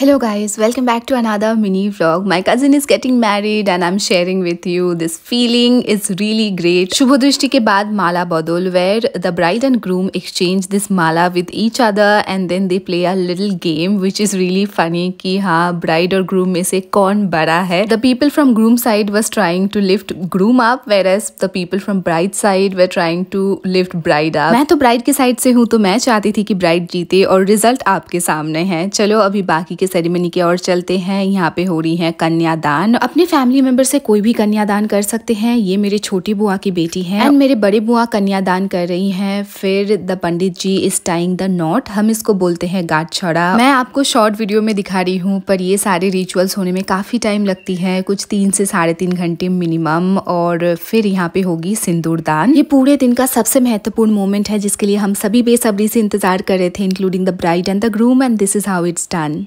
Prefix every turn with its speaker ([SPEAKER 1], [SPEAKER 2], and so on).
[SPEAKER 1] hello guys welcome back to another mini vlog my cousin is getting married and I am sharing with you this feeling is really great Shubh Drishti के बाद माला बदल where the bride and groom exchange this माला with each other and then they play a little game which is really funny कि हाँ bride और groom में से कौन बड़ा है the people from groom side was trying to lift groom up were as the people from bride side were trying to lift bride up मैं तो ब्राइड के साइड से हूँ तो मैं चाहती थी कि ब्राइड जीते और रिजल्ट आपके सामने है चलो अभी बाकी की सेरेमनी की ओर चलते हैं यहाँ पे हो रही है कन्यादान अपने फैमिली मेंबर से कोई भी कन्यादान कर सकते हैं ये मेरे छोटी बुआ की बेटी है एंड मेरे बड़े बुआ कन्यादान कर रही है फिर the pandit ji is tying the knot हम इसको बोलते हैं गाट छड़ा मैं आपको शॉर्ट वीडियो में दिखा रही हूँ पर ये सारे रिचुअल्स होने में काफी टाइम लगती है कुछ तीन से साढ़े तीन घंटे मिनिमम और फिर यहाँ पे होगी सिंदूर दान ये पूरे दिन का सबसे महत्वपूर्ण मोमेंट है जिसके लिए हम सभी बेसब्री से इंतजार कर रहे थे including the bride and the groom and this is how it's done